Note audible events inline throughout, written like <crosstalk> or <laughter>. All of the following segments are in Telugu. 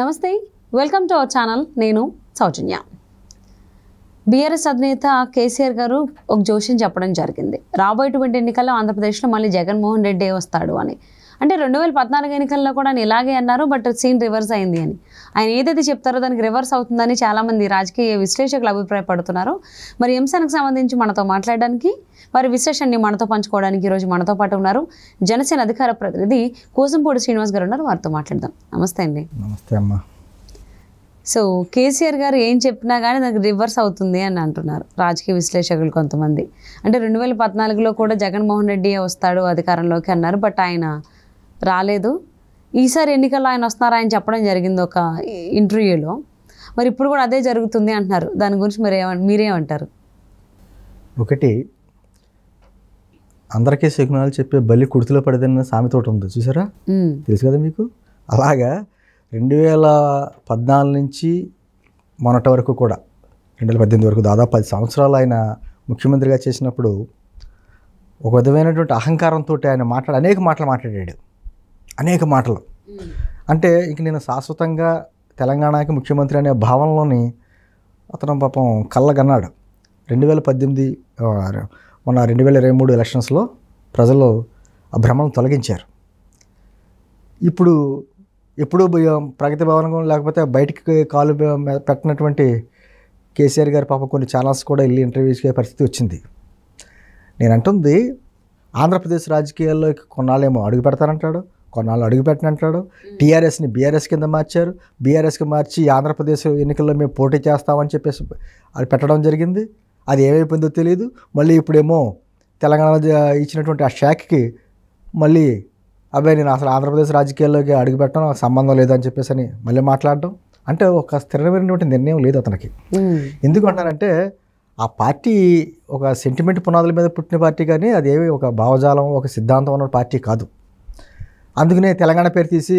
నమస్తే వెల్కమ్ టు అవర్ ఛానల్ నేను సౌజన్య బీఆర్ఎస్ అధినేత కేసీఆర్ గారు ఒక జోషిని చెప్పడం జరిగింది రాబోయేటువంటి ఎన్నికల్లో ఆంధ్రప్రదేశ్లో మళ్ళీ జగన్మోహన్ రెడ్డి వస్తాడు అని అంటే రెండు వేల పద్నాలుగు ఎన్నికల్లో కూడా ఇలాగే అన్నారు బట్ సీన్ రివర్స్ అయింది అని ఆయన ఏదైతే చెప్తారో దానికి రివర్స్ అవుతుందని చాలామంది రాజకీయ విశ్లేషకులు అభిప్రాయపడుతున్నారు మరి ఎంసనకు సంబంధించి మనతో మాట్లాడడానికి వారి విశ్లేషణని మనతో పంచుకోవడానికి ఈరోజు మనతో పాటు ఉన్నారు జనసేన అధికార ప్రతినిధి కోసంపూడి శ్రీనివాస్ గారు ఉన్నారు వారితో మాట్లాడదాం నమస్తే అండి నమస్తే అమ్మా సో కేసీఆర్ గారు ఏం చెప్పినా కానీ దానికి రివర్స్ అవుతుంది అని అంటున్నారు రాజకీయ విశ్లేషకులు కొంతమంది అంటే రెండు వేల పద్నాలుగులో కూడా జగన్మోహన్ రెడ్డి వస్తాడు అధికారంలోకి అన్నారు బట్ ఆయన రాలేదు ఈసారి ఎన్నికల్లో ఆయన వస్తున్నారా అని చెప్పడం జరిగింది ఒక ఇంటర్వ్యూలో మరి ఇప్పుడు కూడా అదే జరుగుతుంది అంటున్నారు దాని గురించి మీరు ఏమంట మీరేమంటారు ఒకటి అందరికీ శకునాలు చెప్పే బలి కుడుతులో పడితేనే సామెత ఒకటి ఉంది చూసారా తెలుసు కదా మీకు అలాగా రెండు వేల పద్నాలుగు నుంచి మొన్నటి వరకు కూడా రెండు వేల పద్దెనిమిది వరకు దాదాపు పది సంవత్సరాలు ఆయన ముఖ్యమంత్రిగా చేసినప్పుడు ఒక విధమైనటువంటి అహంకారంతో ఆయన మాట్లాడు అనేక మాటలు మాట్లాడాడు అనేక మాటలు అంటే ఇక నేను శాశ్వతంగా తెలంగాణకి ముఖ్యమంత్రి అనే భావనలోని అతను పాపం కళ్ళగన్నాడు రెండు వేల పద్దెనిమిది మొన్న రెండు వేల ఇరవై మూడు ఎలక్షన్స్లో ప్రజలు ఆ భ్రమను తొలగించారు ఇప్పుడు ఎప్పుడూ ప్రగతి భవనం లేకపోతే బయటికి కాలు పెట్టినటువంటి కేసీఆర్ గారి పాపం కొన్ని ఛానల్స్ కూడా వెళ్ళి ఇంటర్వ్యూస్ అయ్యే పరిస్థితి వచ్చింది నేను అంటుంది ఆంధ్రప్రదేశ్ రాజకీయాల్లోకి కొన్నాళ్ళేమో అడుగు పెడతానంటాడు కొన్నాళ్ళు అంటాడు టీఆర్ఎస్ని బీఆర్ఎస్ కింద మార్చారు బీఆర్ఎస్కి మార్చి ఆంధ్రప్రదేశ్ ఎన్నికల్లో మేము పోటీ చేస్తామని చెప్పేసి అది పెట్టడం జరిగింది అది ఏమైపోయిందో తెలియదు మళ్ళీ ఇప్పుడేమో తెలంగాణ ఇచ్చినటువంటి ఆ షాక్కి మళ్ళీ అవే నేను అసలు ఆంధ్రప్రదేశ్ రాజకీయాల్లోకి అడుగుపెట్టడం సంబంధం లేదని చెప్పేసి అని మళ్ళీ మాట్లాడడం అంటే ఒక స్థిరమైనటువంటి నిర్ణయం లేదు అతనికి ఎందుకంటానంటే ఆ పార్టీ ఒక సెంటిమెంట్ పునాదుల మీద పుట్టిన పార్టీ కానీ అదేవి ఒక భావజాలం ఒక సిద్ధాంతం ఉన్న పార్టీ కాదు అందుకనే తెలంగాణ పేరు తీసి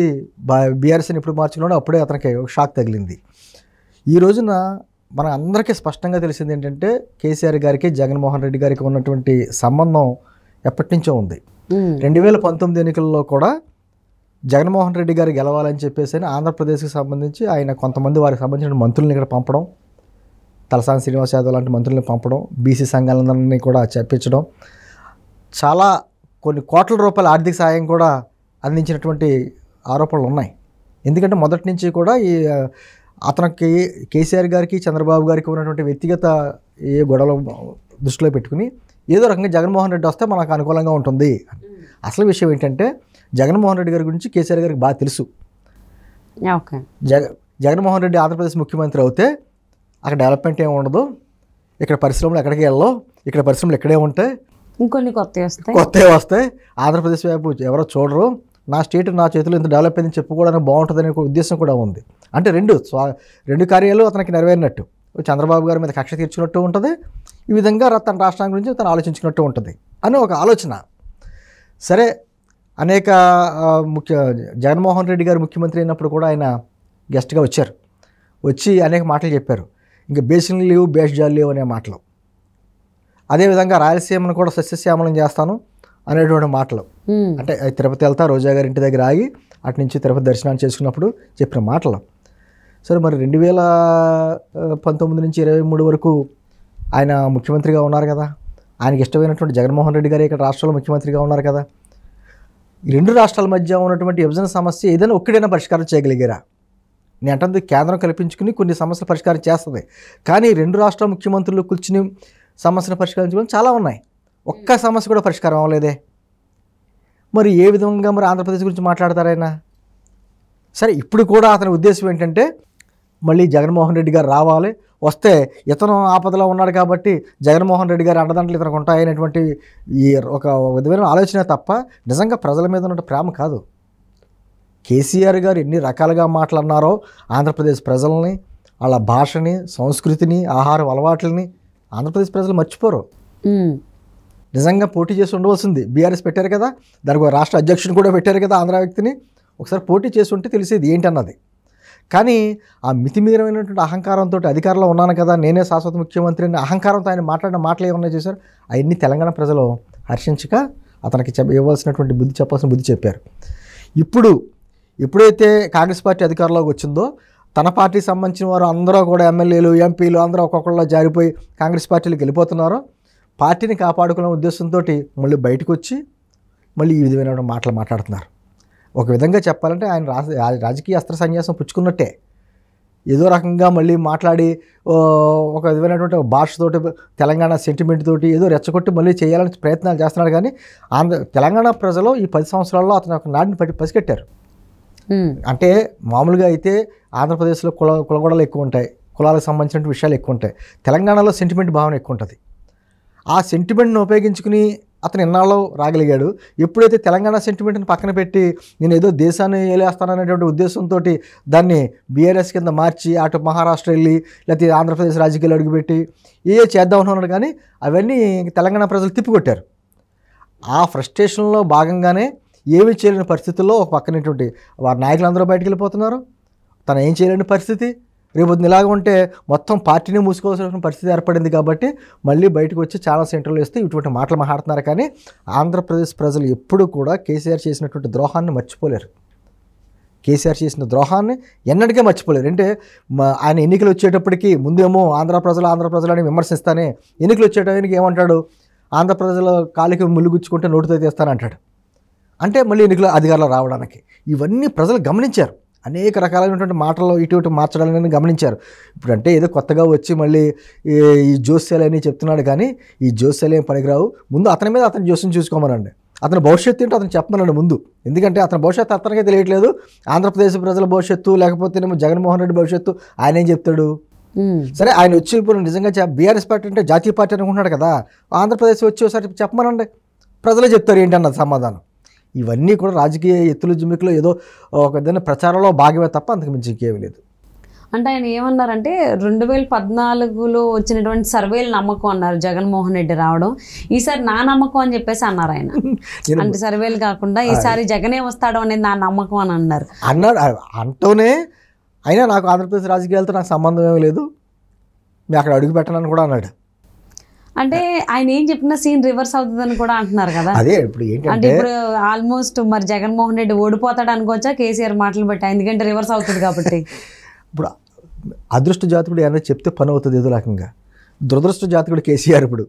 బీఆర్ఎస్ని ఎప్పుడు మార్చుకున్నాడో అప్పుడే అతనికి ఒక షాక్ తగిలింది ఈ రోజున మన అందరికీ స్పష్టంగా తెలిసింది ఏంటంటే కేసీఆర్ గారికి జగన్మోహన్ రెడ్డి గారికి ఉన్నటువంటి సంబంధం ఎప్పటి నుంచో ఉంది రెండు వేల పంతొమ్మిది ఎన్నికల్లో కూడా జగన్మోహన్ రెడ్డి గారు గెలవాలని చెప్పేసి అని ఆంధ్రప్రదేశ్కి సంబంధించి ఆయన కొంతమంది వారికి సంబంధించిన మంత్రులను ఇక్కడ పంపడం తలసాని శ్రీనివాస్ యాదవ్ లాంటి మంత్రులను పంపడం బీసీ సంఘాలందరినీ కూడా చెప్పించడం చాలా కొన్ని కోట్ల రూపాయల ఆర్థిక సాయం కూడా అందించినటువంటి ఆరోపణలు ఉన్నాయి ఎందుకంటే మొదటి నుంచి కూడా ఈ అతనికి కేసీఆర్ గారికి చంద్రబాబు గారికి ఉన్నటువంటి వ్యక్తిగత ఏ గొడవలు దృష్టిలో పెట్టుకుని ఏదో రకంగా జగన్మోహన్ రెడ్డి వస్తే మనకు అనుకూలంగా ఉంటుంది అసలు విషయం ఏంటంటే జగన్మోహన్ రెడ్డి గారి గురించి కేసీఆర్ గారికి బాగా తెలుసు జగ జగన్మోహన్ రెడ్డి ఆంధ్రప్రదేశ్ ముఖ్యమంత్రి అయితే అక్కడ డెవలప్మెంట్ ఏమి ఉండదు ఇక్కడ పరిశ్రమలు ఎక్కడికి వెళ్ళవు ఇక్కడ పరిశ్రమలు ఇక్కడే ఉంటాయి ఇంకొన్ని కొత్త వస్తాయి కొత్త వస్తాయి ఆంధ్రప్రదేశ్ వైపు ఎవరో చూడరు నా స్టేట్ నా చేతిలో ఇంత డెవలప్ అయింది చెప్పుకోవడానికి బాగుంటుందనే ఉద్దేశం కూడా ఉంది అంటే రెండు స్వా రెండు కార్యాలు అతనికి నెరవేరినట్టు చంద్రబాబు గారి మీద కక్ష తీర్చుకున్నట్టు ఉంటుంది ఈ విధంగా తన రాష్ట్రాన్ని గురించి తను ఆలోచించుకున్నట్టు ఉంటుంది అని ఒక ఆలోచన సరే అనేక ముఖ్య జగన్మోహన్ రెడ్డి గారు ముఖ్యమంత్రి అయినప్పుడు కూడా ఆయన గెస్ట్గా వచ్చారు వచ్చి అనేక మాటలు చెప్పారు ఇంకా బేసిన్ లీవ్ బేస్ జాల్ లీవ్ అనే మాటలు అదేవిధంగా రాయలసీమను కూడా సస్యశ్యామలం చేస్తాను అనేటువంటి మాటలు అంటే తిరుపతి వెళ్తా రోజా గారి ఇంటి దగ్గర ఆగి అటు నుంచి తిరుపతి దర్శనాన్ని చేసుకున్నప్పుడు చెప్పిన మాటలు సరే మరి రెండు వేల పంతొమ్మిది నుంచి ఇరవై మూడు వరకు ఆయన ముఖ్యమంత్రిగా ఉన్నారు కదా ఆయనకి ఇష్టమైనటువంటి జగన్మోహన్ రెడ్డి గారు ఇక్కడ రాష్ట్రంలో ముఖ్యమంత్రిగా ఉన్నారు కదా రెండు రాష్ట్రాల మధ్య ఉన్నటువంటి విభజన సమస్య ఏదైనా ఒక్కడైనా పరిష్కారం చేయగలిగారా నేను అంటే కేంద్రం కల్పించుకుని కొన్ని సమస్యలు పరిష్కారం చేస్తుంది కానీ రెండు రాష్ట్ర ముఖ్యమంత్రులు కూర్చుని సమస్యను పరిష్కరించుకోవడం చాలా ఉన్నాయి ఒక్క సమస్య కూడా పరిష్కారం అవ్వలేదే మరి ఏ విధంగా మరి ఆంధ్రప్రదేశ్ గురించి మాట్లాడతారైనా సరే ఇప్పుడు కూడా అతని ఉద్దేశం ఏంటంటే మళ్ళీ జగన్మోహన్ రెడ్డి గారు రావాలి వస్తే ఇతను ఆపదలో ఉన్నాడు కాబట్టి జగన్మోహన్ రెడ్డి గారు అండదండలు ఇతనికి ఉంటాయనేటువంటి ఈ ఒక విధమైన ఆలోచన తప్ప నిజంగా ప్రజల మీద ఉన్న ప్రేమ కాదు కేసీఆర్ గారు ఎన్ని రకాలుగా మాట్లాడినారో ఆంధ్రప్రదేశ్ ప్రజల్ని వాళ్ళ భాషని సంస్కృతిని ఆహారం అలవాట్లని ఆంధ్రప్రదేశ్ ప్రజలు మర్చిపోరు నిజంగా పోటీ చేసి ఉండవలసింది బీఆర్ఎస్ పెట్టారు కదా దానికి రాష్ట్ర అధ్యక్షుడు కూడా పెట్టారు కదా ఆంధ్ర వ్యక్తిని ఒకసారి పోటీ చేసి ఉంటే తెలిసేది ఏంటన్నది కానీ ఆ మితిమీరమైనటువంటి అహంకారంతో అధికారంలో ఉన్నాను కదా నేనే శాశ్వత అని అహంకారంతో ఆయన మాట్లాడిన మాటలు ఏమన్నా చేశారు అవన్నీ తెలంగాణ ప్రజలు హర్షించక అతనికి చెప్ప ఇవ్వాల్సినటువంటి బుద్ధి చెప్పాల్సిన బుద్ధి చెప్పారు ఇప్పుడు ఎప్పుడైతే కాంగ్రెస్ పార్టీ అధికారంలోకి వచ్చిందో తన పార్టీకి సంబంధించిన వారు అందరూ కూడా ఎమ్మెల్యేలు ఎంపీలు అందరూ ఒక్కొక్కళ్ళు జారిపోయి కాంగ్రెస్ పార్టీలకు వెళ్ళిపోతున్నారో పార్టీని కాపాడుకునే ఉద్దేశంతో మళ్ళీ బయటకు వచ్చి మళ్ళీ ఈ విధమైన మాటలు మాట్లాడుతున్నారు ఒక విధంగా చెప్పాలంటే ఆయన రాజకీయ అస్త్ర సన్యాసం పుచ్చుకున్నట్టే ఏదో రకంగా మళ్ళీ మాట్లాడి ఒక విధమైనటువంటి భాషతోటి తెలంగాణ సెంటిమెంట్ తోటి ఏదో రెచ్చగొట్టి మళ్ళీ చేయాలని ప్రయత్నాలు చేస్తున్నాడు కానీ ఆంధ్ర తెలంగాణ ప్రజలు ఈ పది సంవత్సరాల్లో అతను ఒక నాడిని పట్టి పసికెట్టారు అంటే మామూలుగా అయితే ఆంధ్రప్రదేశ్లో కుల కులగొడలు ఎక్కువ ఉంటాయి కులాలకు సంబంధించిన విషయాలు ఎక్కువ ఉంటాయి తెలంగాణలో సెంటిమెంట్ భావన ఎక్కువ ఉంటుంది ఆ సెంటిమెంట్ను ఉపయోగించుకుని అతను ఎన్నాళ్ళు రాగలిగాడు ఎప్పుడైతే తెలంగాణ సెంటిమెంట్ని పక్కన పెట్టి నేను ఏదో దేశాన్ని వేలేస్తాననేటువంటి ఉద్దేశంతో దాన్ని బీఆర్ఎస్ కింద మార్చి అటు మహారాష్ట్ర వెళ్ళి లేకపోతే ఆంధ్రప్రదేశ్ రాజకీయాలు అడుగుపెట్టి ఏ చేద్దాం అనుకున్నాడు కానీ అవన్నీ తెలంగాణ ప్రజలు తిప్పికొట్టారు ఆ ఫ్రస్ట్రేషన్లో భాగంగానే ఏమి చేయలేని పరిస్థితుల్లో ఒక పక్కనటువంటి వారి నాయకులందరూ బయటకు వెళ్ళిపోతున్నారు తను ఏం చేయలేని పరిస్థితి రేపు ఇలాగ ఉంటే మొత్తం పార్టీని మూసుకోవాల్సిన పరిస్థితి ఏర్పడింది కాబట్టి మళ్ళీ బయటకు వచ్చి చాలా సెంటర్లు వేస్తే ఇటువంటి మాటలు మాట్లాడుతున్నారు కానీ ఆంధ్రప్రదేశ్ ప్రజలు ఎప్పుడూ కూడా కేసీఆర్ చేసినటువంటి ద్రోహాన్ని మర్చిపోలేరు కేసీఆర్ చేసిన ద్రోహాన్ని ఎన్నటికే మర్చిపోలేరు అంటే ఆయన ఎన్నికలు వచ్చేటప్పటికి ముందేమో ఆంధ్ర ప్రజలు ఆంధ్ర అని విమర్శిస్తానే ఎన్నికలు వచ్చేటానికి ఏమంటాడు ఆంధ్ర ప్రజల కాలికి ముల్లుగుచ్చుకుంటే నోటితో తెస్తానంటాడు అంటే మళ్ళీ ఎన్నికలు అధికారులు రావడానికి ఇవన్నీ ప్రజలు గమనించారు అనేక రకాలైనటువంటి మాటలు ఇటు ఇటు మార్చడాలని గమనించారు ఇప్పుడు అంటే ఏదో కొత్తగా వచ్చి మళ్ళీ ఈ జ్యోస్యాలు అని చెప్తున్నాడు కానీ ఈ జ్యోస్యాలు ఏం పనికిరావు ముందు అతని మీద అతని జోస్యం చూసుకోమనండి అతని భవిష్యత్తు ఏంటో అతను చెప్పమనండి ముందు ఎందుకంటే అతని భవిష్యత్తు అతనికే తెలియట్లేదు ఆంధ్రప్రదేశ్ ప్రజల భవిష్యత్తు లేకపోతేనేమో జగన్మోహన్ రెడ్డి భవిష్యత్తు ఆయన ఏం చెప్తాడు సరే ఆయన వచ్చి ఇప్పుడు నిజంగా బీఆర్ఎస్ పార్టీ అంటే జాతీయ పార్టీ అనుకుంటున్నాడు కదా ఆంధ్రప్రదేశ్ వచ్చి ఒకసారి చెప్పమనండి ప్రజలే చెప్తారు ఏంటన్నది సమాధానం ఇవన్నీ కూడా రాజకీయ ఎత్తులు జిమ్మికలో ఏదో ఒక ఏదైనా ప్రచారంలో భాగమే తప్ప అంతకు మించి ఇంకేమీ లేదు అంటే ఆయన ఏమన్నారంటే రెండు వేల పద్నాలుగులో వచ్చినటువంటి సర్వేలు నమ్మకం అన్నారు జగన్మోహన్ రెడ్డి రావడం ఈసారి నా నమ్మకం అని చెప్పేసి అన్నారు ఆయన <laughs> అంటే సర్వేలు కాకుండా ఈసారి జగనే వస్తాడు అనేది నా నమ్మకం అని అన్నారు అన్నాడు అంటూనే అయినా నాకు ఆంధ్రప్రదేశ్ రాజకీయాలతో నాకు సంబంధం ఏమీ లేదు మీ అక్కడ అడుగు పెట్టనని కూడా అన్నాడు అంటే ఆయన ఏం చెప్పిన సీన్ రివర్స్ అవుతుందని కూడా అంటున్నారు కదా అదే ఇప్పుడు అంటే ఇప్పుడు ఆల్మోస్ట్ మరి జగన్మోహన్ రెడ్డి ఓడిపోతాడు అనుకోవచ్చా కేసీఆర్ మాటలు బట్టి ఎందుకంటే రివర్స్ అవుతుంది కాబట్టి <laughs> ఇప్పుడు అదృష్ట జాతకుడు ఏమైనా చెప్తే పని అవుతుంది ఏదో రకంగా దురదృష్ట జాతకుడు కేసీఆర్ ఇప్పుడు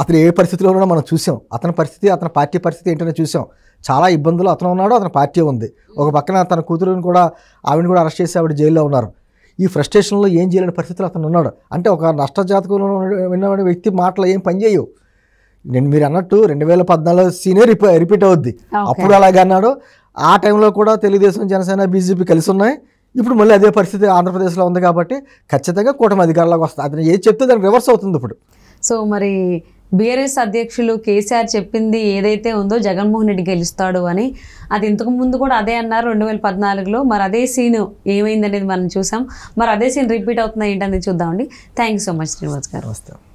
అతను ఏ పరిస్థితిలో ఉన్నా మనం చూసాం అతని పరిస్థితి అతని పార్టీ పరిస్థితి ఏంటనే చూసాం చాలా ఇబ్బందులు అతను ఉన్నాడు అతని పార్టీ ఉంది ఒక పక్కన తన కూతురుని కూడా ఆవిడని కూడా అరెస్ట్ చేసి ఆవిడ జైల్లో ఉన్నారు ఈ ఫ్రస్ట్రేషన్లో ఏం చేయలేని పరిస్థితిలో అతను ఉన్నాడు అంటే ఒక జాతకంలో విన్న వ్యక్తి మాటలు ఏం పనిచేయవు నేను మీరు అన్నట్టు రెండు వేల పద్నాలుగు సీనే రిపీట్ అవుద్ది అప్పుడు అలాగే అన్నాడు ఆ టైంలో కూడా తెలుగుదేశం జనసేన బీజేపీ కలిసి ఉన్నాయి ఇప్పుడు మళ్ళీ అదే పరిస్థితి ఆంధ్రప్రదేశ్లో ఉంది కాబట్టి ఖచ్చితంగా కూటమి అధికారంలోకి వస్తుంది అతను ఏది చెప్తే దానికి రివర్స్ అవుతుంది ఇప్పుడు సో మరి బీఆర్ఎస్ అధ్యక్షులు కేసీఆర్ చెప్పింది ఏదైతే ఉందో జగన్మోహన్ రెడ్డి గెలుస్తాడు అని అది ఇంతకు ముందు కూడా అదే అన్నారు రెండు వేల పద్నాలుగులో మరి అదే సీన్ ఏమైందనేది మనం చూసాం మరి అదే సీన్ రిపీట్ అవుతుంది ఏంటనేది చూద్దామండి thank you so much Srinivas garu వస్తాం